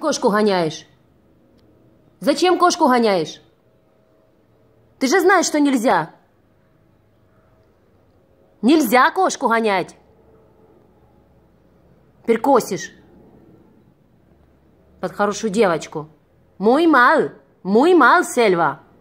Кошку гоняешь? Зачем кошку гоняешь? Ты же знаешь, что нельзя. Нельзя кошку гонять. Перкосишь. Под хорошую девочку. Мой мал, мой мал, Сельва.